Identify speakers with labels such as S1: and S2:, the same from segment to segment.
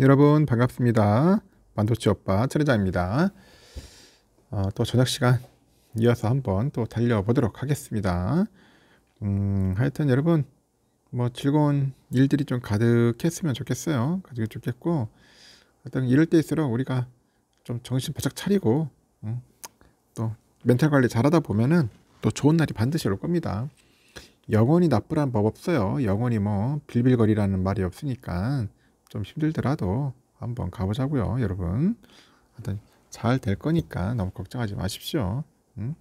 S1: 여러분 반갑습니다. 만도치 오빠 차례자입니다. 어, 또 저녁 시간 이어서 한번 또 달려보도록 하겠습니다. 음, 하여튼 여러분 뭐 즐거운 일들이 좀 가득했으면 좋겠어요. 가득 좋겠고 하여튼 이럴 때일수록 우리가 좀 정신 바짝 차리고 음, 또 멘탈 관리 잘하다 보면은 또 좋은 날이 반드시 올 겁니다. 영원히 나쁘란 법 없어요. 영원히 뭐 빌빌거리라는 말이 없으니까 좀 힘들더라도 한번 가보자고요 여러분 잘 될 거니까 너무 걱정하지 마십시오 음?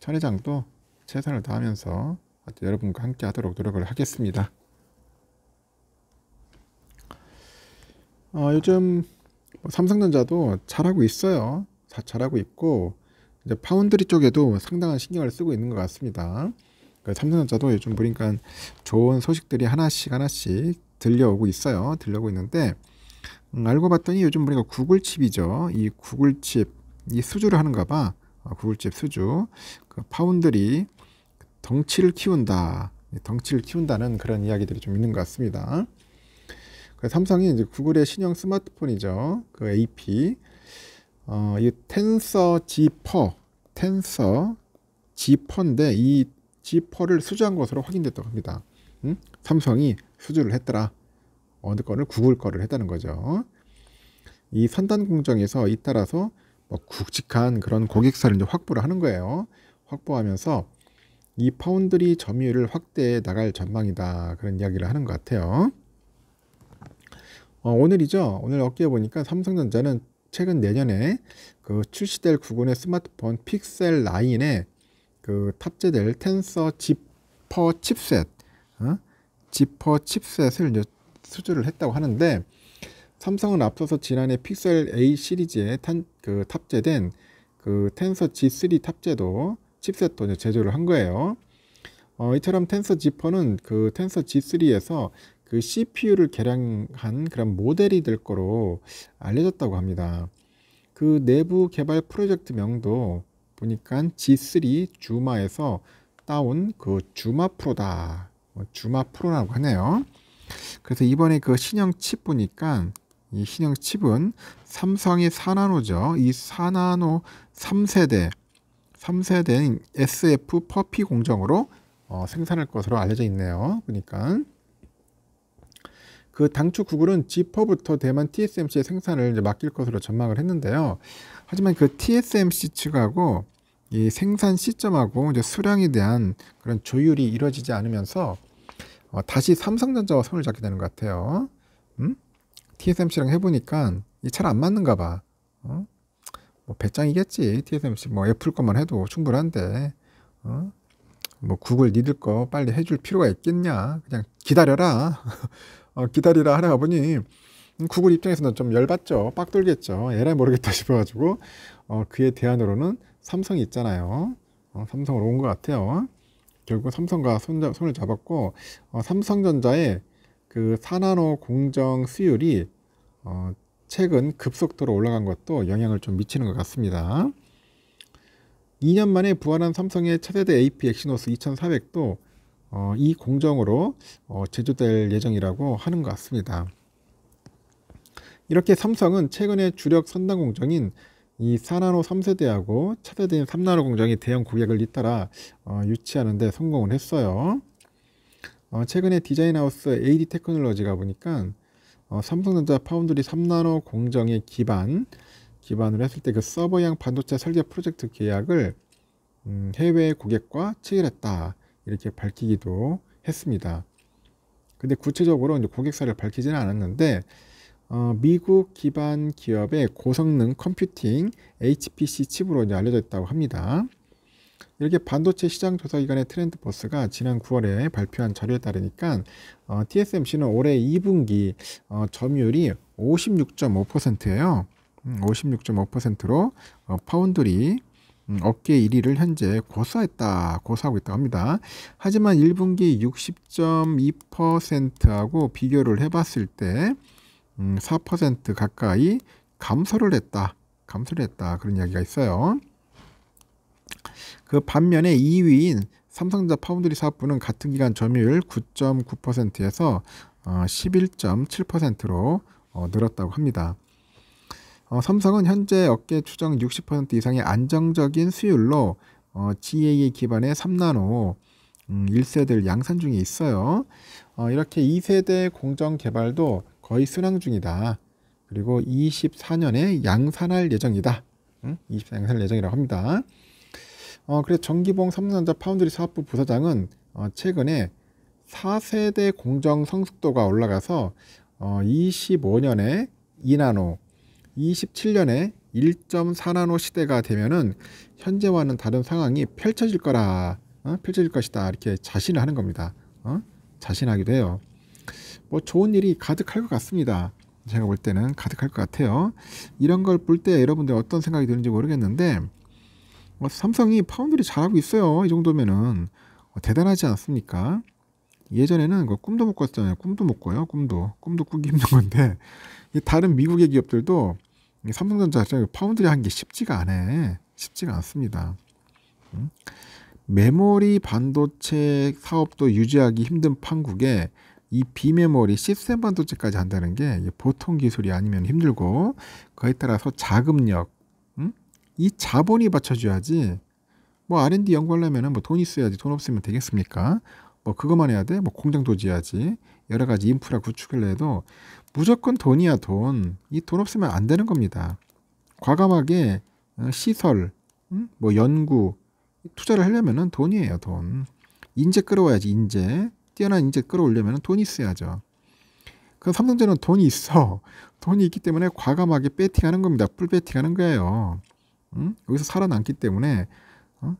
S1: 천 회장도 최선을 다하면서 여러분과 함께 하도록 노력을 하겠습니다 어, 요즘 뭐 삼성전자도 잘하고 있어요 잘하고 있고 이제 파운드리 쪽에도 상당한 신경을 쓰고 있는 것 같습니다. 그 삼성전자도 요즘 보니까 좋은 소식들이 하나씩 하나씩 들려오고 있어요. 들려오고 있는데 음, 알고 봤더니 요즘 우리가 구글칩이죠. 이 구글칩 이 수주를 하는가 봐. 어, 구글칩 수주. 그 파운드리 덩치를 키운다. 덩치를 키운다는 그런 이야기들이 좀 있는 것 같습니다. 그 삼성이 이제 구글의 신형 스마트폰이죠. 그 AP. 어, 이 텐서 지퍼, 텐서 지퍼인데 이 지퍼를 수주한 것으로 확인됐다고 합니다. 음? 삼성이 수주를 했더라. 어느 거를 구글 거를 했다는 거죠. 이 선단 공정에서 잇따라서 뭐 굵직한 그런 고객사를 이제 확보를 하는 거예요. 확보하면서 이 파운드리 점유율을 확대해 나갈 전망이다. 그런 이야기를 하는 것 같아요. 어, 오늘이죠. 오늘 어깨에 보니까 삼성전자는 최근 내년에 그 출시될 구군의 스마트폰 픽셀 9에 그 탑재될 텐서 지퍼 칩셋, 어? 지퍼 칩셋을 이제 수주를 했다고 하는데 삼성은 앞서서 지난해 픽셀 A 시리즈에 탄, 그 탑재된 그 텐서 G3 탑재도 칩셋도 제조를 한 거예요. 어, 이처럼 텐서 지퍼는그 텐서 G3에서 그 CPU를 개량한 그런 모델이 될 거로 알려졌다고 합니다. 그 내부 개발 프로젝트 명도 보니까 G3 주마에서 따온 그 주마 프로다. 뭐 주마 프로라고 하네요. 그래서 이번에 그 신형 칩 보니까 이 신형 칩은 삼성이 4나노죠. 이 4나노 3세대 3세대인 SF 퍼피 공정으로 어, 생산할 것으로 알려져 있네요. 보니까 그 당초 구글은 지퍼부터 대만 TSMC의 생산을 이제 맡길 것으로 전망을 했는데요. 하지만 그 TSMC 측하고 이 생산 시점하고 이제 수량에 대한 그런 조율이 이루어지지 않으면서 어, 다시 삼성전자와 손을 잡게 되는 것 같아요. 음? TSMC랑 해보니까 잘안 맞는가 봐. 어? 뭐 배짱이겠지. TSMC 뭐 애플 것만 해도 충분한데 어? 뭐 구글 니들 거 빨리 해줄 필요가 있겠냐. 그냥 기다려라. 어, 기다리라 하려가 보니 구글 입장에서는 좀 열받죠. 빡돌겠죠. 에라 모르겠다 싶어가지고 어, 그의 대안으로는 삼성이 있잖아요. 어, 삼성으로 온 것 같아요. 결국 삼성과 손 손을 잡았고 어, 삼성전자의 그 사나노 공정 수율이 어, 최근 급속도로 올라간 것도 영향을 좀 미치는 것 같습니다. 2년 만에 부활한 삼성의 차세대 AP 엑시노스 2400도 어, 이 공정으로 어, 제조될 예정이라고 하는 것 같습니다. 이렇게 삼성은 최근에 주력 선단 공정인 이 사나노 3세대하고 차세대인 3나노 공정이 대형 고객을 잇따라 어, 유치하는데 성공을 했어요. 어, 최근에 디자인하우스 AD 테크놀로지가 보니까 어, 삼성전자 파운드리 3나노 공정의 기반 기반으로 했을 때 그 서버형 반도체 설계 프로젝트 계약을 음, 해외 고객과 체결했다 이렇게 밝히기도 했습니다. 근데 구체적으로 이제 고객사를 밝히지는 않았는데 어, 미국 기반 기업의 고성능 컴퓨팅 HPC 칩으로 이제 알려져 있다고 합니다. 이렇게 반도체 시장 조사 기관의 트렌드 버스가 지난 9월에 발표한 자료에 따르니까 어, TSMC는 올해 2분기 어, 점유율이 56.5%예요. 56.5%로 음, 어, 파운드리 음, 업계 1위를 현재 고수했다, 고수하고 있다고 합니다. 하지만 1분기 60.2%하고 비교를 해봤을 때 음, 4% 가까이 감소를 했다. 감소를 했다. 그런 이야기가 있어요. 그 반면에 2위인 삼성전자 파운드리 사업부는 같은 기간 점유율 9.9%에서 어, 11.7%로 어, 늘었다고 합니다. 어, 삼성은 현재 업계 추정 60% 이상의 안정적인 수율로 어, GAA 기반의 3나노 음, 1세대를 양산 중에 있어요. 어, 이렇게 2세대 공정 개발도 거의 순항 중이다. 그리고 24년에 양산할 예정이다. 응? 24 양산할 예정이라고 합니다. 어, 그래서 정기봉 삼성전자 파운드리 사업부 부사장은 어, 최근에 4세대 공정 성숙도가 올라가서 어, 25년에 2나노, 27년에 1.4나노 시대가 되면은 현재와는 다른 상황이 펼쳐질 거라, 어? 펼쳐질 것이다 이렇게 자신을 하는 겁니다. 어? 자신하기도 해요. 뭐 좋은 일이 가득할 것 같습니다. 제가 볼 때는 가득할 것 같아요. 이런 걸 볼 때 여러분들 어떤 생각이 드는지 모르겠는데 어, 삼성이 파운드리 잘하고 있어요. 이 정도면은 어, 대단하지 않습니까? 예전에는 그 꿈도 못 꿨잖아요. 꿈도 못 꿔요. 꿈도 꿈도 꾸기 힘든 건데 다른 미국의 기업들도 삼성전자 그 파운드리 한게 쉽지가 않아. 쉽지가 않습니다. 음? 메모리 반도체 사업도 유지하기 힘든 판국에 이 비메모리 1 0세반도체까지 한다는 게 보통 기술이 아니면 힘들고 그에 따라서 자금력 음? 이 자본이 받쳐줘야지 뭐 R&D 연구하려면 뭐돈 있어야지 돈 없으면 되겠습니까? 뭐 그것만 해야 돼? 뭐 공장도 지어야지 여러 가지 인프라 구축을 해도 무조건 돈이야 돈. 이 돈 없으면 안 되는 겁니다. 과감하게 어, 시설, 음? 뭐 연구 투자를 하려면 돈이에요 돈. 인재 끌어와야지 인재. 뛰어난 인재 끌어올려면 돈이 있어야죠. 그 삼성전은 돈이 있어. 돈이 있기 때문에 과감하게 배팅하는 겁니다. 풀 배팅하는 거예요. 응? 여기서 살아남기 때문에 어?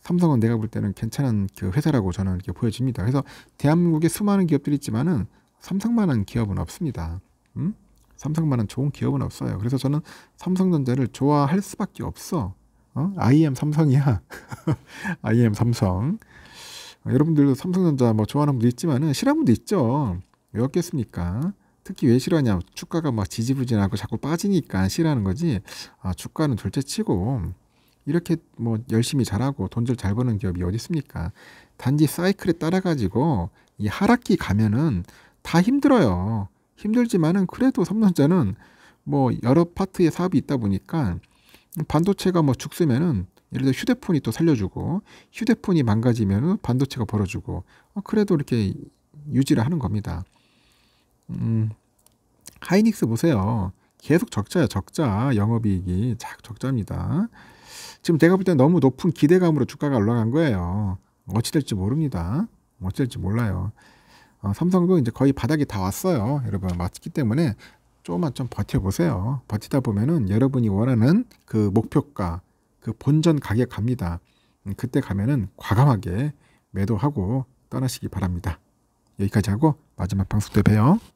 S1: 삼성은 내가 볼 때는 괜찮은 그 회사라고 저는 이렇게 보여집니다. 그래서 대한민국에 수많은 기업들이 있지만은 삼성만한 기업은 없습니다. 응? 삼성만한 좋은 기업은 없어요. 그래서 저는 삼성전자를 좋아할 수밖에 없어. 어? I m 삼성이야. I m 삼성. 여러분들도 삼성전자 뭐 좋아하는 분도 있지만은 싫어하는 분도 있죠. 왜 없겠습니까? 특히 왜 싫어하냐? 주가가 막 지지부진하고 자꾸 빠지니까 싫어하는 거지. 아, 주가는 둘째치고 이렇게 뭐 열심히 잘하고 돈들 잘 버는 기업이 어디 있습니까? 단지 사이클에 따라 가지고 이 하락기 가면은 다 힘들어요. 힘들지만은 그래도 삼성전자는 뭐 여러 파트의 사업이 있다 보니까 반도체가 뭐 죽으면은 예를 들어 휴대폰이 또 살려주고 휴대폰이 망가지면 반도체가 벌어주고 어, 그래도 이렇게 유지를 하는 겁니다. 음, 하이닉스 보세요. 계속 적자야 적자 영업이익이 작 적자입니다. 지금 내가 볼 때 너무 높은 기대감으로 주가가 올라간 거예요. 어찌 될지 모릅니다. 어찌 될지 몰라요. 어, 삼성도 이제 거의 바닥이 다 왔어요. 여러분 맞기 때문에 조금만 좀 버텨보세요. 버티다 보면은 여러분이 원하는 그 목표가 그 본전 가게 갑니다. 음, 그때 가면은 과감하게 매도하고 떠나시기 바랍니다. 여기까지 하고 마지막 방송 때 봬요.